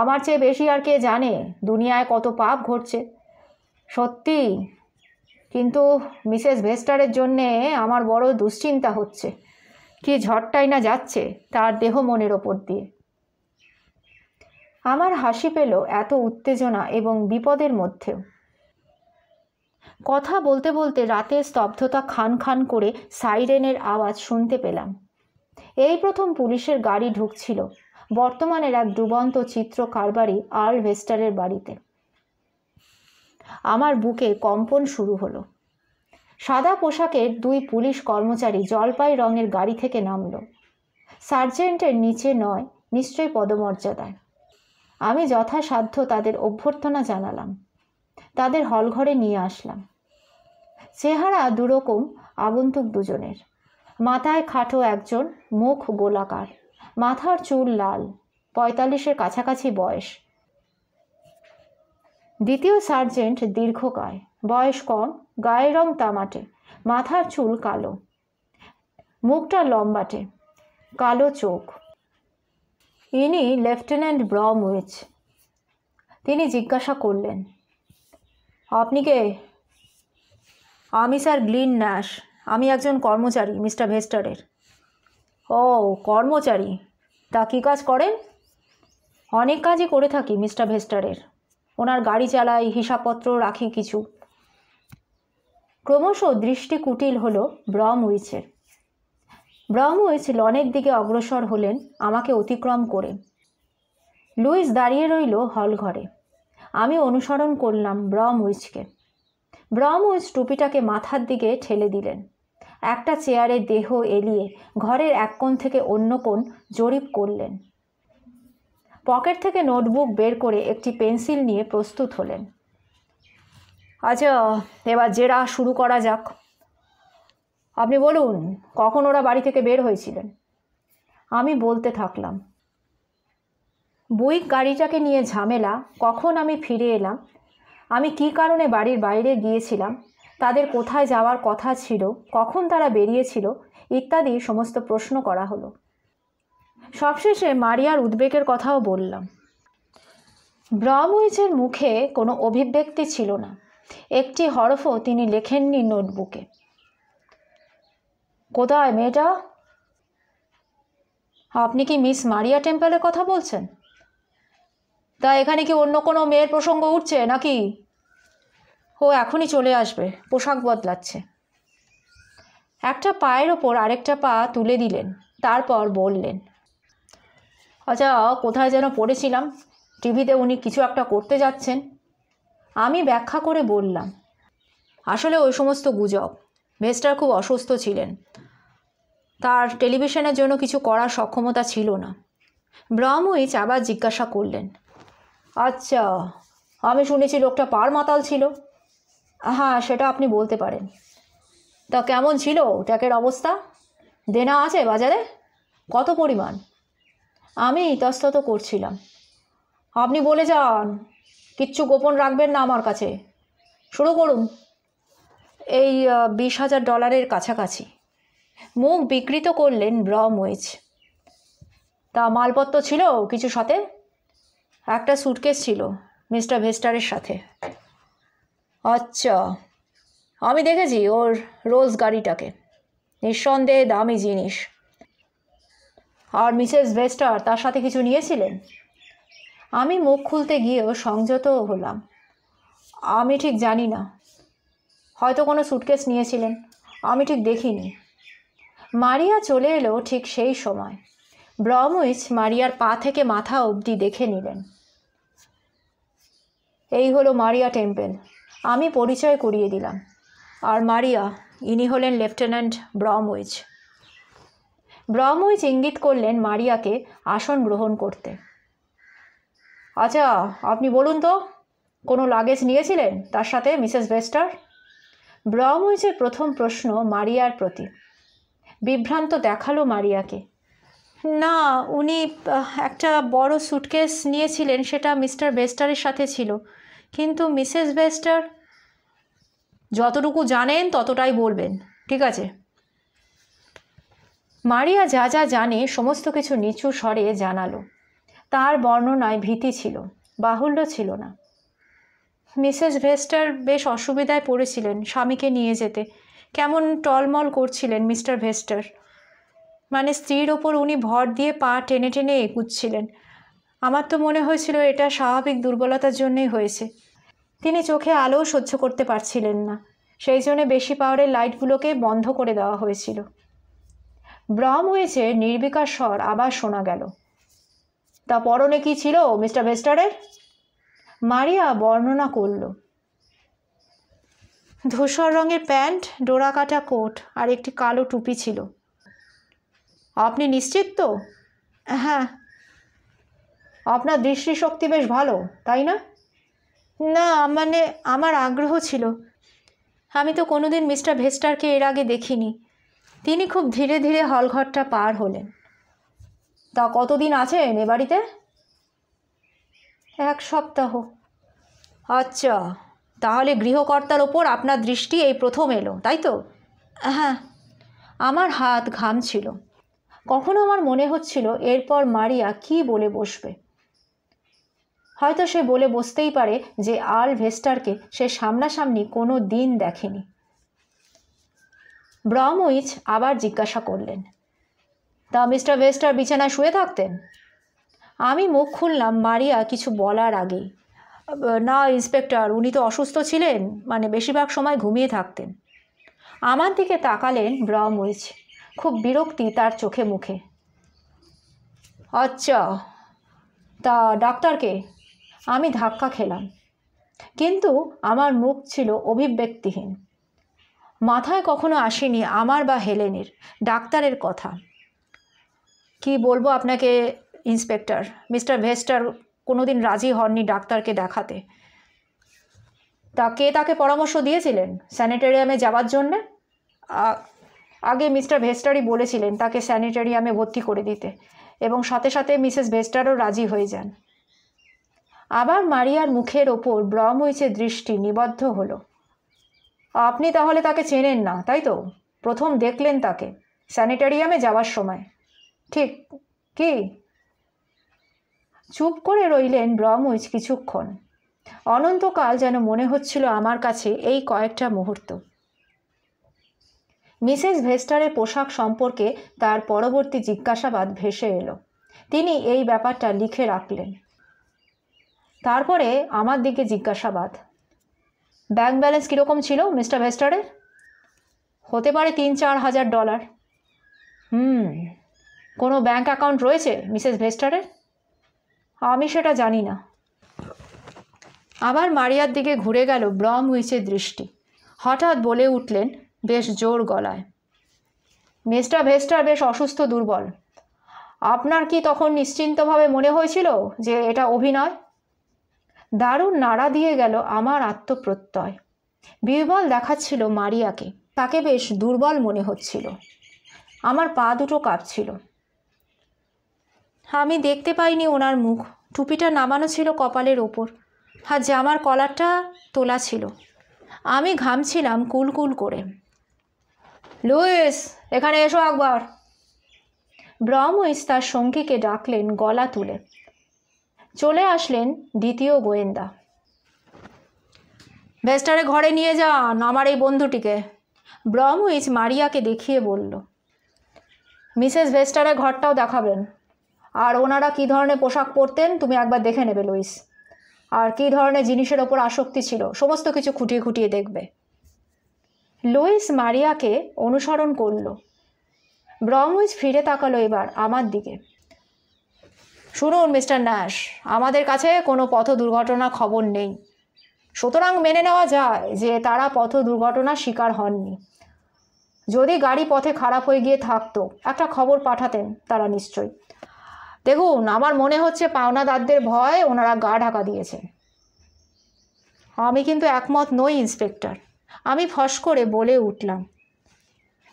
আমার চেয়ে বেশি আর কে জানে দুনিয়ায় কত পাপ ঘটছে সত্যি কিন্তু মিসেস ভেস্টারের জন্যে আমার বড় দুশ্চিন্তা হচ্ছে কি ঝড়টাই না যাচ্ছে তার দেহ মনের ওপর দিয়ে আমার হাসি পেল এত উত্তেজনা এবং বিপদের মধ্যেও কথা বলতে বলতে রাতের স্তব্ধতা খান খান করে সাইরেনের আওয়াজ শুনতে পেলাম এই প্রথম পুলিশের গাড়ি ঢুকছিল বর্তমানের এক ডুবন্ত চিত্র কারবারি আর ভেস্টারের বাড়িতে আমার বুকে কম্পন শুরু হলো সাদা পোশাকের দুই পুলিশ কর্মচারী জলপাই রঙের গাড়ি থেকে নামল সার্জেন্টের নিচে নয় নিশ্চয়ই পদমর্যাদায় আমি যথাসাধ্য তাদের অভ্যর্থনা জানালাম তাদের হলঘরে নিয়ে আসলাম চেহারা দুরকম আগন্তুক দুজনের মাথায় খাটো একজন মুখ গোলাকার মাথার চুল লাল পঁয়তাল্লিশের কাছাকাছি বয়স দ্বিতীয় সার্জেন্ট দীর্ঘকায় বয়স কম গায়ের রং তামাটে মাথার চুল কালো মুখটা লম্বাটে কালো চোখ ইনি লেফটেন্যান্ট ব্রমউইচ তিনি জিজ্ঞাসা করলেন আপনি কে আমি স্যার গ্লিন ন্যাশ আমি একজন কর্মচারী মিস্টার ভেস্টারের ও কর্মচারী তা কী কাজ করেন অনেক কাজই করে থাকি মিস্টার ভেস্টারের ওনার গাড়ি চালাই হিসাবপত্র রাখি কিছু ক্রমশ দৃষ্টি কুটিল হল ব্রম উইচের ব্রম উইচ লনের দিকে অগ্রসর হলেন আমাকে অতিক্রম করে লুইস দাঁড়িয়ে রইল হল ঘরে আমি অনুসরণ করলাম ব্রম উইচকে ব্রম উইচ টুপিটাকে মাথার দিকে ঠেলে দিলেন একটা চেয়ারে দেহ এলিয়ে ঘরের এক কোণ থেকে অন্য কোণ জরিপ করলেন পকেট থেকে নোটবুক বের করে একটি পেন্সিল নিয়ে প্রস্তুত হলেন আচ্ছা এবার জেরা শুরু করা যাক আপনি বলুন কখন ওরা বাড়ি থেকে বের হয়েছিলেন আমি বলতে থাকলাম বুইক গাড়িটাকে নিয়ে ঝামেলা কখন আমি ফিরে এলাম আমি কি কারণে বাড়ির বাইরে গিয়েছিলাম তাদের কোথায় যাওয়ার কথা ছিল কখন তারা বেরিয়েছিল ইত্যাদি সমস্ত প্রশ্ন করা হলো সবশেষে মারিয়ার উদ্বেগের কথাও বললাম ব্রমউইজের মুখে কোনো অভিব্যক্তি ছিল না একটি হরফও তিনি লেখেননি নোটবুকে কোথায় মেয়েটা আপনি কি মিস মারিয়া টেম্পলের কথা বলছেন তা এখানে কি অন্য কোনো মেয়ের প্রসঙ্গ উঠছে নাকি ও এখনই চলে আসবে পোশাক বদলাচ্ছে একটা পায়ের ওপর আরেকটা পা তুলে দিলেন তারপর বললেন আচ্ছা কোথায় যেন পড়েছিলাম টিভিতে উনি কিছু একটা করতে যাচ্ছেন আমি ব্যাখ্যা করে বললাম আসলে ওই সমস্ত গুজব মেস্টার খুব অসুস্থ ছিলেন তার টেলিভিশনের জন্য কিছু করার সক্ষমতা ছিল না ব্রহ্মই আবার জিজ্ঞাসা করলেন আচ্ছা আমি শুনেছি লোকটা পার মাতাল ছিল হ্যাঁ সেটা আপনি বলতে পারেন তা কেমন ছিল ট্যাকের অবস্থা দেনা আছে বাজারে কত পরিমাণ আমি ইতস্তত করছিলাম আপনি বলে যান কিচ্ছু গোপন রাখবেন না আমার কাছে শুরু করুন এই বিশ হাজার ডলারের কাছাকাছি মুখ বিকৃত করলেন ওয়েজ তা মালপত্র ছিল কিছু সাথে একটা সুটকেস ছিল মিস্টার ভেস্টারের সাথে আচ্ছা আমি দেখেছি ওর রোজ গাড়িটাকে নিঃসন্দেহে দামি জিনিস আর মিসেস ভেস্টার তার সাথে কিছু নিয়েছিলেন আমি মুখ খুলতে গিয়েও সংযত হলাম আমি ঠিক জানি না হয়তো কোনো সুটকেস নিয়েছিলেন আমি ঠিক দেখিনি মারিয়া চলে এলো ঠিক সেই সময় ব্রমউইচ মারিয়ার পা থেকে মাথা অবধি দেখে নিলেন এই হলো মারিয়া টেম্পেল আমি পরিচয় করিয়ে দিলাম আর মারিয়া ইনি হলেন লেফটেন্যান্ট ব্রমউইজ ব্রমউইজ ইঙ্গিত করলেন মারিয়াকে আসন গ্রহণ করতে আচ্ছা আপনি বলুন তো কোনো লাগেজ নিয়েছিলেন তার সাথে মিসেস বেস্টার ব্রমউইজের প্রথম প্রশ্ন মারিয়ার প্রতি বিভ্রান্ত দেখালো মারিয়াকে না উনি একটা বড় সুটকেস নিয়েছিলেন সেটা মিস্টার বেস্টারের সাথে ছিল কিন্তু মিসেস বেস্টার যতটুকু জানেন ততটাই বলবেন ঠিক আছে মারিয়া যা যা জানে সমস্ত কিছু নিচু স্বরে জানালো তার বর্ণনায় ভীতি ছিল বাহুল্য ছিল না মিসেস ভেস্টার বেশ অসুবিধায় পড়েছিলেন স্বামীকে নিয়ে যেতে কেমন টলমল করছিলেন মিস্টার ভেস্টার মানে স্ত্রীর ওপর উনি ভর দিয়ে পা টেনে টেনে এগুচ্ছিলেন আমার তো মনে হয়েছিল এটা স্বাভাবিক দুর্বলতার জন্যই হয়েছে তিনি চোখে আলোও সহ্য করতে পারছিলেন না সেই জন্যে বেশি পাওয়ারের লাইটগুলোকে বন্ধ করে দেওয়া হয়েছিল ব্রম হয়েছে নির্বিকার স্বর আবার শোনা গেল তা পরনে কি ছিল মিস্টার ভেস্টারের মারিয়া বর্ণনা করল ধূসর রঙের প্যান্ট ডোরাকাটা কোট আর একটি কালো টুপি ছিল আপনি নিশ্চিত তো হ্যাঁ আপনার দৃষ্টিশক্তি বেশ ভালো তাই না না মানে আমার আগ্রহ ছিল আমি তো কোনোদিন মিস্টার ভেস্টারকে এর আগে দেখিনি তিনি খুব ধীরে ধীরে হলঘরটা পার হলেন তা কতদিন আছেন এ বাড়িতে এক সপ্তাহ আচ্ছা তাহলে গৃহকর্তার ওপর আপনার দৃষ্টি এই প্রথম এলো তাই তো হ্যাঁ আমার হাত ঘাম ছিল কখনো আমার মনে হচ্ছিল এরপর মারিয়া কি বলে বসবে হয়তো সে বলে বসতেই পারে যে আল ভেস্টারকে সে সামনাসামনি কোনো দিন দেখেনি উইচ আবার জিজ্ঞাসা করলেন তা মিস্টার ভেস্টার বিছানায় শুয়ে থাকতেন আমি মুখ খুললাম মারিয়া কিছু বলার আগেই না ইন্সপেক্টর উনি তো অসুস্থ ছিলেন মানে বেশিরভাগ সময় ঘুমিয়ে থাকতেন আমার দিকে তাকালেন উইচ খুব বিরক্তি তার চোখে মুখে আচ্ছা তা ডাক্তারকে আমি ধাক্কা খেলাম কিন্তু আমার মুখ ছিল অভিব্যক্তিহীন মাথায় কখনো আসেনি আমার বা হেলেনের ডাক্তারের কথা কি বলবো আপনাকে ইন্সপেক্টর মিস্টার ভেস্টার কোনোদিন রাজি হননি ডাক্তারকে দেখাতে তা কে তাকে পরামর্শ দিয়েছিলেন স্যানিটেরিয়ামে যাওয়ার জন্যে আগে মিস্টার ভেস্টারি বলেছিলেন তাকে স্যানিটারিয়ামে ভর্তি করে দিতে এবং সাথে সাথে মিসেস ভেস্টারও রাজি হয়ে যান আবার মারিয়ার মুখের ওপর হয়েছে দৃষ্টি নিবদ্ধ হলো আপনি তাহলে তাকে চেনেন না তাই তো প্রথম দেখলেন তাকে স্যানিটারিয়ামে যাওয়ার সময় ঠিক কি চুপ করে রইলেন ব্রমউইচ কিছুক্ষণ অনন্তকাল যেন মনে হচ্ছিল আমার কাছে এই কয়েকটা মুহূর্ত মিসেস ভেস্টারের পোশাক সম্পর্কে তার পরবর্তী জিজ্ঞাসাবাদ ভেসে এলো তিনি এই ব্যাপারটা লিখে রাখলেন তারপরে আমার দিকে জিজ্ঞাসাবাদ ব্যাংক ব্যালেন্স কীরকম ছিল মিস্টার ভেস্টারের হতে পারে তিন চার হাজার ডলার হুম কোনো ব্যাংক অ্যাকাউন্ট রয়েছে মিসেস ভেস্টারের আমি সেটা জানি না আবার মারিয়ার দিকে ঘুরে গেল ব্রম উইচের দৃষ্টি হঠাৎ বলে উঠলেন বেশ জোর গলায় মিস্টার ভেস্টার বেশ অসুস্থ দুর্বল আপনার কি তখন নিশ্চিন্তভাবে মনে হয়েছিল যে এটা অভিনয় দারুণ নাড়া দিয়ে গেল আমার আত্মপ্রত্যয় বিরবল দেখাচ্ছিল মারিয়াকে তাকে বেশ দুর্বল মনে হচ্ছিল আমার পা দুটো কাঁপছিল আমি দেখতে পাইনি ওনার মুখ টুপিটা নামানো ছিল কপালের ওপর আর জামার কলারটা তোলা ছিল আমি ঘামছিলাম কুলকুল করে লুইস এখানে এসো একবার ব্রহ্মইস তার সঙ্গীকে ডাকলেন গলা তুলে চলে আসলেন দ্বিতীয় গোয়েন্দা ভেস্টারে ঘরে নিয়ে যান আমার এই বন্ধুটিকে ব্রহ্মইস মারিয়াকে দেখিয়ে বলল মিসেস ভেস্টারের ঘরটাও দেখাবেন আর ওনারা কী ধরনের পোশাক পরতেন তুমি একবার দেখে নেবে লুইস আর কী ধরনের জিনিসের ওপর আসক্তি ছিল সমস্ত কিছু খুঁটিয়ে খুঁটিয়ে দেখবে লুইস মারিয়াকে অনুসরণ করল ব্রমউইজ ফিরে তাকালো এবার আমার দিকে শুনুন মিস্টার ন্যাশ আমাদের কাছে কোনো পথ দুর্ঘটনা খবর নেই সুতরাং মেনে নেওয়া যায় যে তারা পথ দুর্ঘটনার শিকার হননি যদি গাড়ি পথে খারাপ হয়ে গিয়ে থাকতো একটা খবর পাঠাতেন তারা নিশ্চয়ই দেখুন আমার মনে হচ্ছে পাওনাদারদের ভয় ওনারা গা ঢাকা দিয়েছেন আমি কিন্তু একমত নই ইন্সপেক্টর আমি ফস করে বলে উঠলাম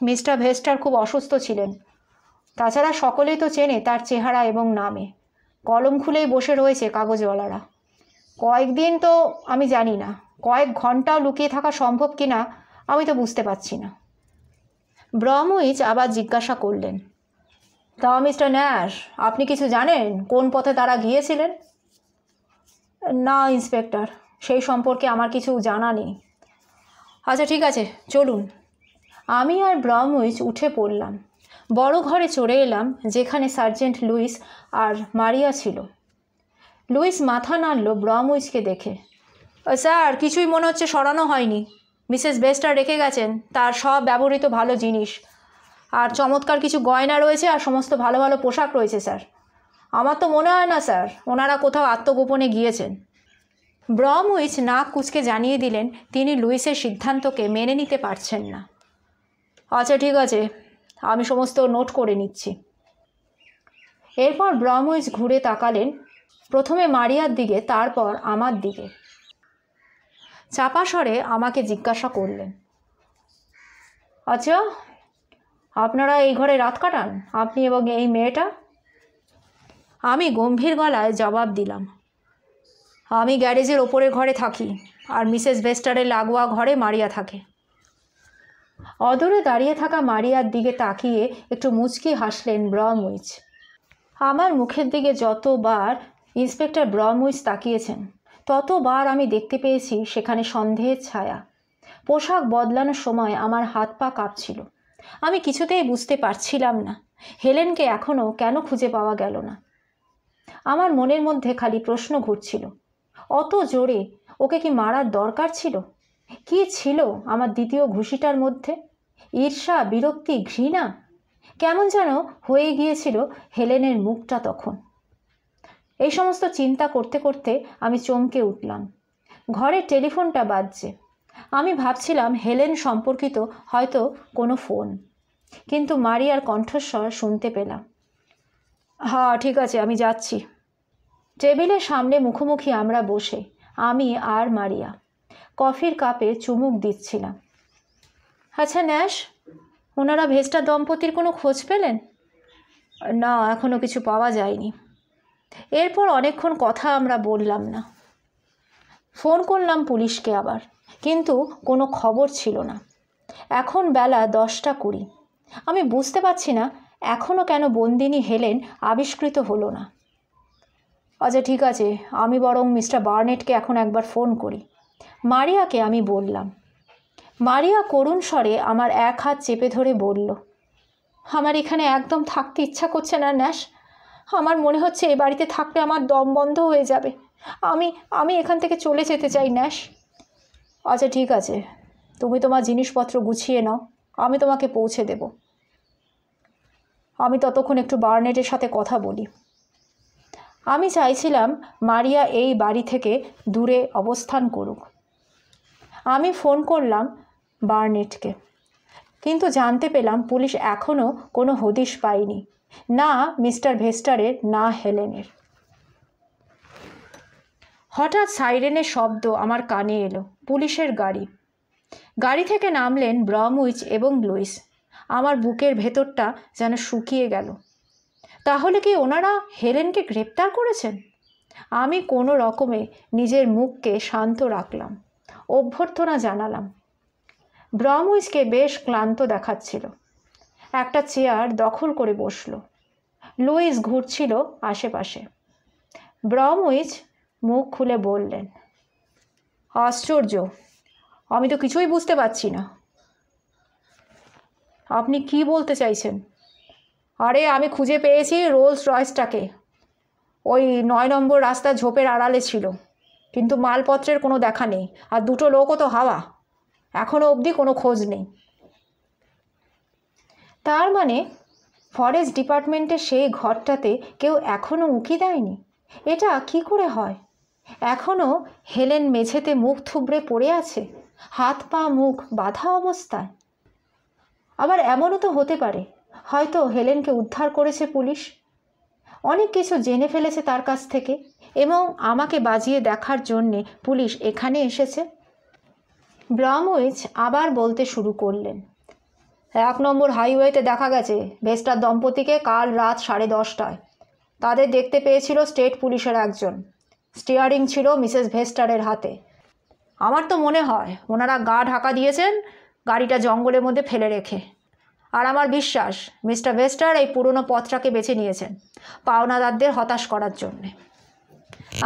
মিস্টার ভেস্টার খুব অসুস্থ ছিলেন তাছাড়া সকলেই তো চেনে তার চেহারা এবং নামে কলম খুলেই বসে রয়েছে কাগজওয়ালারা কয়েকদিন তো আমি জানি না কয়েক ঘন্টাও লুকিয়ে থাকা সম্ভব কিনা আমি তো বুঝতে পারছি না ব্রহ্মইচ আবার জিজ্ঞাসা করলেন তা মিস্টার ন্যাশ আপনি কিছু জানেন কোন পথে তারা গিয়েছিলেন না ইন্সপেক্টর সেই সম্পর্কে আমার কিছু জানা নেই আচ্ছা ঠিক আছে চলুন আমি আর ব্রমউইচ উঠে পড়লাম বড় ঘরে চড়ে এলাম যেখানে সার্জেন্ট লুইস আর মারিয়া ছিল লুইস মাথা নাড়ল ব্রমউইচকে দেখে স্যার কিছুই মনে হচ্ছে সরানো হয়নি মিসেস বেস্টার রেখে গেছেন তার সব ব্যবহৃত ভালো জিনিস আর চমৎকার কিছু গয়না রয়েছে আর সমস্ত ভালো ভালো পোশাক রয়েছে স্যার আমার তো মনে হয় না স্যার ওনারা কোথাও আত্মগোপনে গিয়েছেন ব্রমউইচ নাক কুচকে জানিয়ে দিলেন তিনি লুইসের সিদ্ধান্তকে মেনে নিতে পারছেন না আচ্ছা ঠিক আছে আমি সমস্ত নোট করে নিচ্ছি এরপর ব্রমউইচ ঘুরে তাকালেন প্রথমে মারিয়ার দিকে তারপর আমার দিকে চাপা আমাকে জিজ্ঞাসা করলেন আচ্ছা আপনারা এই ঘরে রাত কাটান আপনি এবং এই মেয়েটা আমি গম্ভীর গলায় জবাব দিলাম আমি গ্যারেজের ওপরের ঘরে থাকি আর মিসেস ভেস্টারের লাগোয়া ঘরে মারিয়া থাকে অদূরে দাঁড়িয়ে থাকা মারিয়ার দিকে তাকিয়ে একটু মুচকি হাসলেন ব্রমউইচ আমার মুখের দিকে যতবার ইন্সপেক্টর ব্রমউইচ তাকিয়েছেন ততবার আমি দেখতে পেয়েছি সেখানে সন্দেহের ছায়া পোশাক বদলানোর সময় আমার হাত পা কাঁপছিল আমি কিছুতেই বুঝতে পারছিলাম না হেলেনকে এখনও কেন খুঁজে পাওয়া গেল না আমার মনের মধ্যে খালি প্রশ্ন ঘুরছিল অত জোরে ওকে কি মারার দরকার ছিল কি ছিল আমার দ্বিতীয় ঘুষিটার মধ্যে ঈর্ষা বিরক্তি ঘৃণা কেমন যেন হয়ে গিয়েছিল হেলেনের মুখটা তখন এই সমস্ত চিন্তা করতে করতে আমি চমকে উঠলাম ঘরে টেলিফোনটা বাজছে আমি ভাবছিলাম হেলেন সম্পর্কিত হয়তো কোনো ফোন কিন্তু মারিয়ার কণ্ঠস্বর শুনতে পেলাম হ্যাঁ ঠিক আছে আমি যাচ্ছি টেবিলের সামনে মুখোমুখি আমরা বসে আমি আর মারিয়া কফির কাপে চুমুক দিচ্ছিলাম আচ্ছা ন্যাশ ওনারা ভেস্টা দম্পতির কোনো খোঁজ পেলেন না এখনও কিছু পাওয়া যায়নি এরপর অনেকক্ষণ কথা আমরা বললাম না ফোন করলাম পুলিশকে আবার কিন্তু কোনো খবর ছিল না এখন বেলা দশটা কুড়ি আমি বুঝতে পারছি না এখনও কেন বন্দিনী হেলেন আবিষ্কৃত হলো না আচ্ছা ঠিক আছে আমি বরং মিস্টার বার্নেটকে এখন একবার ফোন করি মারিয়াকে আমি বললাম মারিয়া করুণ স্বরে আমার এক হাত চেপে ধরে বলল আমার এখানে একদম থাকতে ইচ্ছা করছে না ন্যাশ আমার মনে হচ্ছে এ বাড়িতে থাকলে আমার দম বন্ধ হয়ে যাবে আমি আমি এখান থেকে চলে যেতে চাই ন্যাশ আচ্ছা ঠিক আছে তুমি তোমার জিনিসপত্র গুছিয়ে নাও আমি তোমাকে পৌঁছে দেব আমি ততক্ষণ একটু বার্নেটের সাথে কথা বলি আমি চাইছিলাম মারিয়া এই বাড়ি থেকে দূরে অবস্থান করুক আমি ফোন করলাম বার্নেটকে কিন্তু জানতে পেলাম পুলিশ এখনও কোনো হদিশ পায়নি না মিস্টার ভেস্টারের না হেলেনের হঠাৎ সাইরেনের শব্দ আমার কানে এলো পুলিশের গাড়ি গাড়ি থেকে নামলেন ব্রমউইচ এবং লুইস আমার বুকের ভেতরটা যেন শুকিয়ে গেল তাহলে কি ওনারা হেলেনকে গ্রেপ্তার করেছেন আমি কোনো রকমে নিজের মুখকে শান্ত রাখলাম অভ্যর্থনা জানালাম ব্রহ্মইজকে বেশ ক্লান্ত দেখাচ্ছিল একটা চেয়ার দখল করে বসল লুইস ঘুরছিল আশেপাশে ব্রহ্মইজ মুখ খুলে বললেন আশ্চর্য আমি তো কিছুই বুঝতে পারছি না আপনি কি বলতে চাইছেন আরে আমি খুঁজে পেয়েছি রোলস রয়েসটাকে ওই নয় নম্বর রাস্তা ঝোপের আড়ালে ছিল কিন্তু মালপত্রের কোনো দেখা নেই আর দুটো লোকও তো হাওয়া এখনও অবধি কোনো খোঁজ নেই তার মানে ফরেস্ট ডিপার্টমেন্টের সেই ঘরটাতে কেউ এখনও উঁকি দেয়নি এটা কি করে হয় এখনও হেলেন মেঝেতে মুখ থুবড়ে পড়ে আছে হাত পা মুখ বাধা অবস্থায় আবার এমনও তো হতে পারে হয়তো হেলেনকে উদ্ধার করেছে পুলিশ অনেক কিছু জেনে ফেলেছে তার কাছ থেকে এবং আমাকে বাজিয়ে দেখার জন্যে পুলিশ এখানে এসেছে ব্রামওয়েজ আবার বলতে শুরু করলেন এক নম্বর হাইওয়েতে দেখা গেছে ভেস্টার দম্পতিকে কাল রাত সাড়ে দশটায় তাদের দেখতে পেয়েছিল স্টেট পুলিশের একজন স্টিয়ারিং ছিল মিসেস ভেস্টারের হাতে আমার তো মনে হয় ওনারা গা ঢাকা দিয়েছেন গাড়িটা জঙ্গলের মধ্যে ফেলে রেখে আর আমার বিশ্বাস মিস্টার ওয়েস্টার এই পুরনো পথটাকে বেছে নিয়েছেন পাওনাদারদের হতাশ করার জন্যে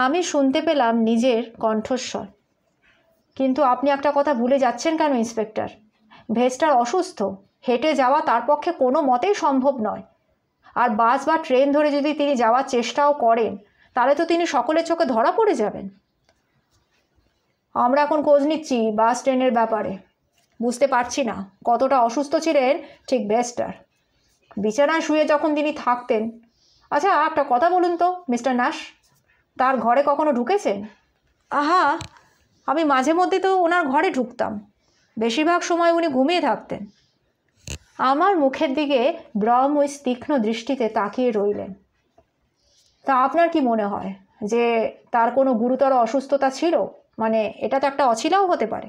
আমি শুনতে পেলাম নিজের কণ্ঠস্বর কিন্তু আপনি একটা কথা ভুলে যাচ্ছেন কেন ইন্সপেক্টর ভেস্টার অসুস্থ হেঁটে যাওয়া তার পক্ষে কোনো মতেই সম্ভব নয় আর বাস বা ট্রেন ধরে যদি তিনি যাওয়ার চেষ্টাও করেন তাহলে তো তিনি সকলের চোখে ধরা পড়ে যাবেন আমরা এখন খোঁজ নিচ্ছি বাস ট্রেনের ব্যাপারে বুঝতে পারছি না কতটা অসুস্থ ছিলেন ঠিক আর বিছানায় শুয়ে যখন তিনি থাকতেন আচ্ছা একটা কথা বলুন তো মিস্টার নাশ তার ঘরে কখনো ঢুকেছেন আহা আমি মাঝে মধ্যে তো ওনার ঘরে ঢুকতাম বেশিরভাগ সময় উনি ঘুমিয়ে থাকতেন আমার মুখের দিকে ব্রহ্ম ওই তীক্ষ্ণ দৃষ্টিতে তাকিয়ে রইলেন তা আপনার কি মনে হয় যে তার কোনো গুরুতর অসুস্থতা ছিল মানে এটা তো একটা অছিলাও হতে পারে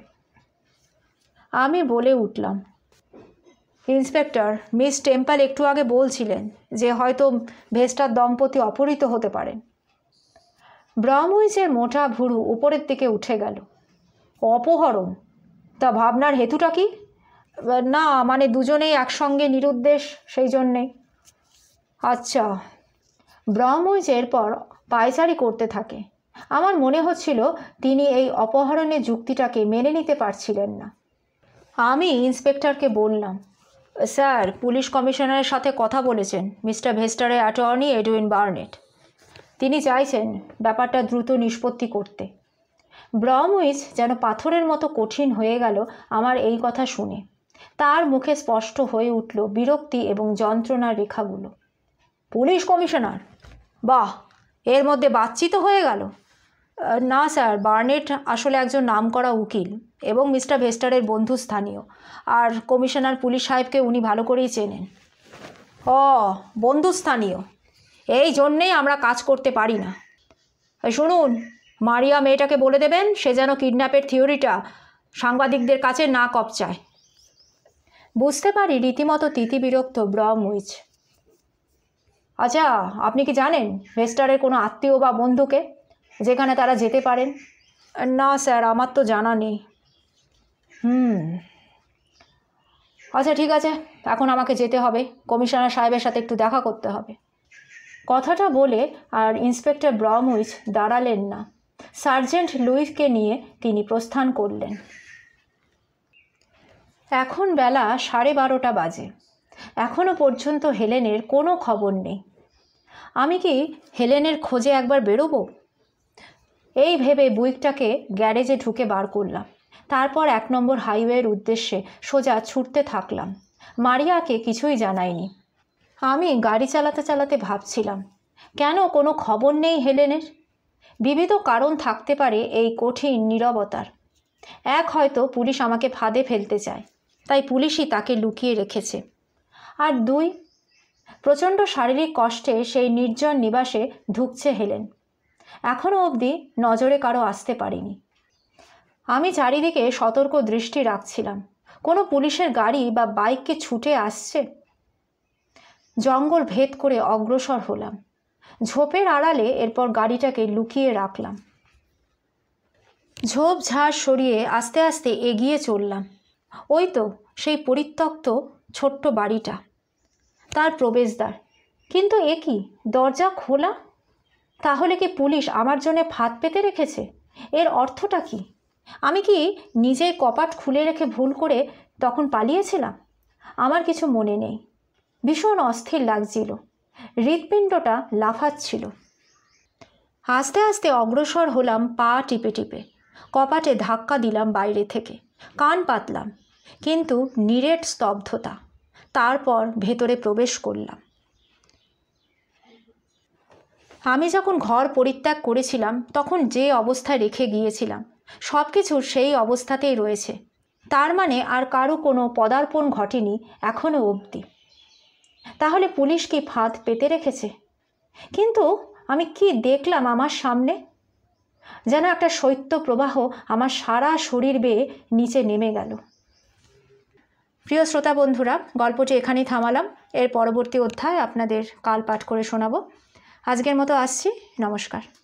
আমি বলে উঠলাম ইন্সপেক্টর মিস টেম্পল একটু আগে বলছিলেন যে হয়তো ভেস্টার দম্পতি অপহৃত হতে পারেন ব্রাহ্মইজের মোটা ভুরু উপরের দিকে উঠে গেল অপহরণ তা ভাবনার হেতুটা কি না মানে দুজনেই একসঙ্গে নিরুদ্দেশ সেই জন্যে আচ্ছা ব্রাহ্মইজ পর পায়চারি করতে থাকে আমার মনে হচ্ছিল তিনি এই অপহরণের যুক্তিটাকে মেনে নিতে পারছিলেন না আমি ইন্সপেক্টরকে বললাম স্যার পুলিশ কমিশনারের সাথে কথা বলেছেন মিস্টার ভেস্টারের অ্যাটর্নি এডুইন বার্নেট তিনি চাইছেন ব্যাপারটা দ্রুত নিষ্পত্তি করতে ব্রমউইচ যেন পাথরের মতো কঠিন হয়ে গেল আমার এই কথা শুনে তার মুখে স্পষ্ট হয়ে উঠল বিরক্তি এবং যন্ত্রণার রেখাগুলো পুলিশ কমিশনার বাহ এর মধ্যে বাচ্চিত হয়ে গেল না স্যার বার্নেট আসলে একজন নামকরা উকিল এবং মিস্টার ভেস্টারের বন্ধু স্থানীয় আর কমিশনার পুলিশ সাহেবকে উনি ভালো করেই চেনেন অ বন্ধু স্থানীয় এই জন্যেই আমরা কাজ করতে পারি না শুনুন মারিয়া মেয়েটাকে বলে দেবেন সে যেন কিডন্যাপের থিওরিটা সাংবাদিকদের কাছে না কপচায় বুঝতে পারি রীতিমতো ব্র মুইচ আচ্ছা আপনি কি জানেন ভেস্টারের কোনো আত্মীয় বা বন্ধুকে যেখানে তারা যেতে পারেন না স্যার আমার তো জানা নেই হুম আচ্ছা ঠিক আছে এখন আমাকে যেতে হবে কমিশনার সাহেবের সাথে একটু দেখা করতে হবে কথাটা বলে আর ইন্সপেক্টর ব্রমউইচ দাঁড়ালেন না সার্জেন্ট লুইসকে নিয়ে তিনি প্রস্থান করলেন এখন বেলা সাড়ে বারোটা বাজে এখনও পর্যন্ত হেলেনের কোনো খবর নেই আমি কি হেলেনের খোঁজে একবার বেরোবো এই ভেবে বুইকটাকে গ্যারেজে ঢুকে বার করলাম তারপর এক নম্বর হাইওয়ের উদ্দেশ্যে সোজা ছুটতে থাকলাম মারিয়াকে কিছুই জানাইনি আমি গাড়ি চালাতে চালাতে ভাবছিলাম কেন কোনো খবর নেই হেলেনের বিবিধ কারণ থাকতে পারে এই কঠিন নিরবতার এক হয়তো পুলিশ আমাকে ফাঁদে ফেলতে চায় তাই পুলিশই তাকে লুকিয়ে রেখেছে আর দুই প্রচণ্ড শারীরিক কষ্টে সেই নির্জন নিবাসে ঢুকছে হেলেন এখনও অবধি নজরে কারো আসতে পারিনি আমি চারিদিকে সতর্ক দৃষ্টি রাখছিলাম কোনো পুলিশের গাড়ি বা বাইককে ছুটে আসছে জঙ্গল ভেদ করে অগ্রসর হলাম ঝোপের আড়ালে এরপর গাড়িটাকে লুকিয়ে রাখলাম ঝোপ ঝাড় সরিয়ে আস্তে আস্তে এগিয়ে চললাম ওই তো সেই পরিত্যক্ত ছোট্ট বাড়িটা তার প্রবেশদ্বার কিন্তু এ কি দরজা খোলা তাহলে কি পুলিশ আমার জন্য ফাঁদ পেতে রেখেছে এর অর্থটা কি আমি কি নিজেই কপাট খুলে রেখে ভুল করে তখন পালিয়েছিলাম আমার কিছু মনে নেই ভীষণ অস্থির লাগছিল হৃৎপিণ্ডটা লাফাচ্ছিল আস্তে আস্তে অগ্রসর হলাম পা টিপে টিপে কপাটে ধাক্কা দিলাম বাইরে থেকে কান পাতলাম কিন্তু নিরেট স্তব্ধতা তারপর ভেতরে প্রবেশ করলাম আমি যখন ঘর পরিত্যাগ করেছিলাম তখন যে অবস্থায় রেখে গিয়েছিলাম সব কিছু সেই অবস্থাতেই রয়েছে তার মানে আর কারো কোনো পদার্পণ ঘটেনি এখনও অবধি তাহলে পুলিশ কি ফাঁদ পেতে রেখেছে কিন্তু আমি কি দেখলাম আমার সামনে যেন একটা শৈত্য প্রবাহ আমার সারা শরীর বেয়ে নিচে নেমে গেল প্রিয় শ্রোতা বন্ধুরা গল্পটি এখানেই থামালাম এর পরবর্তী অধ্যায় আপনাদের কাল পাঠ করে শোনাবো আজকের মতো আসছি নমস্কার